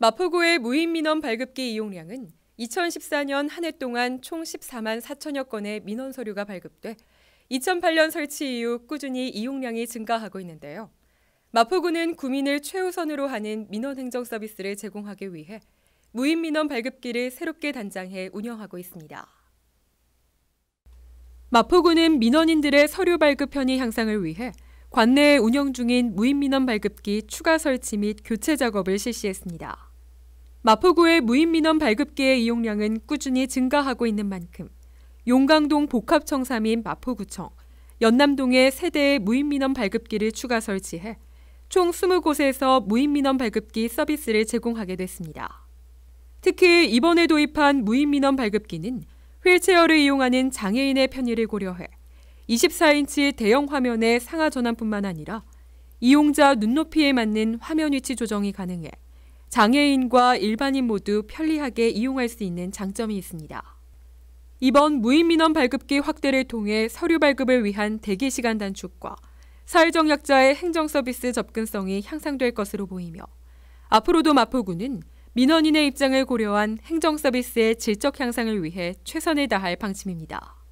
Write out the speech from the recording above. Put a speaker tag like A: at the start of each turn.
A: 마포구의 무인민원 발급기 이용량은 2014년 한 해 동안 총 14만 4천여 건의 민원 서류가 발급돼 2008년 설치 이후 꾸준히 이용량이 증가하고 있는데요. 마포구는 구민을 최우선으로 하는 민원 행정 서비스를 제공하기 위해 무인 민원 발급기를 새롭게 단장해 운영하고 있습니다. 마포구는 민원인들의 서류 발급 편의 향상을 위해 관내에 운영 중인 무인 민원 발급기 추가 설치 및 교체 작업을 실시했습니다. 마포구의 무인민원 발급기의 이용량은 꾸준히 증가하고 있는 만큼 용강동 복합청사 및 마포구청, 연남동에 세대의 무인민원 발급기를 추가 설치해 총 20곳에서 무인민원 발급기 서비스를 제공하게 됐습니다. 특히 이번에 도입한 무인민원 발급기는 휠체어를 이용하는 장애인의 편의를 고려해 24인치 대형 화면의 상하 전환뿐만 아니라 이용자 눈높이에 맞는 화면 위치 조정이 가능해 장애인과 일반인 모두 편리하게 이용할 수 있는 장점이 있습니다. 이번 무인민원 발급기 확대를 통해 서류 발급을 위한 대기 시간 단축과 사회적 약자의 행정 서비스 접근성이 향상될 것으로 보이며 앞으로도 마포구는 민원인의 입장을 고려한 행정 서비스의 질적 향상을 위해 최선을 다할 방침입니다.